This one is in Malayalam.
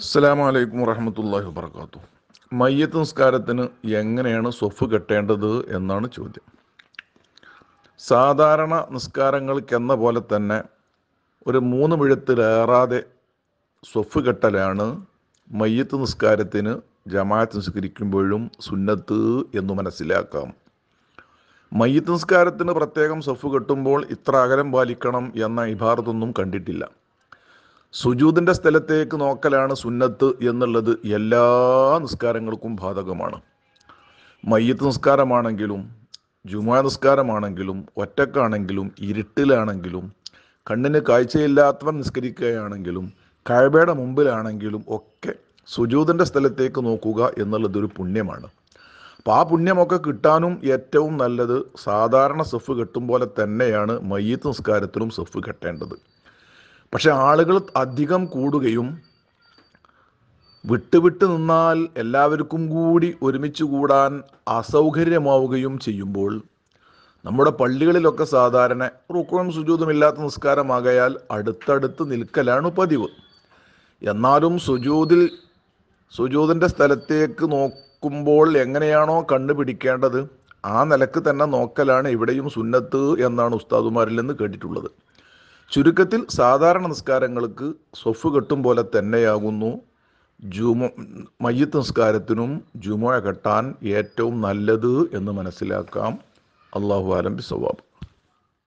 അസ്സലാമു അലൈക്കും വറഹമത്തല്ലാഹി വബർക്കാത്തു മയ്യത്ത് നിസ്കാരത്തിന് എങ്ങനെയാണ് സ്വഫ് കെട്ടേണ്ടത് എന്നാണ് ചോദ്യം സാധാരണ നിസ്കാരങ്ങൾക്കെന്ന പോലെ തന്നെ ഒരു മൂന്ന് മിഴത്തിലേറാതെ സ്വഫ് കെട്ടലാണ് മയ്യത്ത് നിസ്കാരത്തിന് ജമാഅത്ത് നിസ്കരിക്കുമ്പോഴും സുന്നത്ത് എന്ന് മനസ്സിലാക്കാം മയ്യത്ത് നിസ്കാരത്തിന് പ്രത്യേകം സ്വഫ് കെട്ടുമ്പോൾ ഇത്ര അകലം പാലിക്കണം എന്ന ഇഭാർത്തൊന്നും കണ്ടിട്ടില്ല സുജൂദിന്റെ സ്ഥലത്തേക്ക് നോക്കലാണ് സുന്നത്ത് എന്നുള്ളത് എല്ലാ നിസ്കാരങ്ങൾക്കും ബാധകമാണ് മയ്യത്ത് നിസ്കാരമാണെങ്കിലും ജുമാ നിസ്കാരമാണെങ്കിലും ഒറ്റക്കാണെങ്കിലും ഇരുട്ടിലാണെങ്കിലും കണ്ണിന് കാഴ്ചയില്ലാത്തവൻ നിസ്കരിക്കുകയാണെങ്കിലും കഴബയുടെ മുമ്പിലാണെങ്കിലും ഒക്കെ സുജൂതിൻ്റെ സ്ഥലത്തേക്ക് നോക്കുക എന്നുള്ളതൊരു പുണ്യമാണ് അപ്പോൾ ആ പുണ്യമൊക്കെ കിട്ടാനും ഏറ്റവും നല്ലത് സാധാരണ സെഫ് കെട്ടും പോലെ തന്നെയാണ് മയ്യത്ത് നിസ്കാരത്തിനും സെഫ് കെട്ടേണ്ടത് പക്ഷെ ആളുകൾ അധികം കൂടുകയും വിട്ടുവിട്ട് നിന്നാൽ എല്ലാവർക്കും കൂടി ഒരുമിച്ച് കൂടാൻ അസൗകര്യമാവുകയും ചെയ്യുമ്പോൾ നമ്മുടെ പള്ളികളിലൊക്കെ സാധാരണ റുക്കോണും സുജൂതുമില്ലാത്ത നിസ്കാരമാകയാൽ അടുത്തടുത്ത് നിൽക്കലാണ് പതിവ് എന്നാലും സുജൂതിൽ സുജൂതിൻ്റെ സ്ഥലത്തേക്ക് നോക്കുമ്പോൾ എങ്ങനെയാണോ കണ്ണുപിടിക്കേണ്ടത് ആ നിലക്ക് തന്നെ നോക്കലാണ് ഇവിടെയും സുന്നത്ത് എന്നാണ് ഉസ്താദുമാരിൽ നിന്ന് കേട്ടിട്ടുള്ളത് ചുരുക്കത്തിൽ സാധാരണ നിസ്കാരങ്ങൾക്ക് സ്വഫ് കെട്ടും പോലെ തന്നെയാകുന്നു ജുമ മയ്യത്ത് നിസ്കാരത്തിനും ജുമ കെട്ടാൻ ഏറ്റവും നല്ലത് എന്ന് മനസ്സിലാക്കാം അള്ളാഹു ബി സ്വഭാവം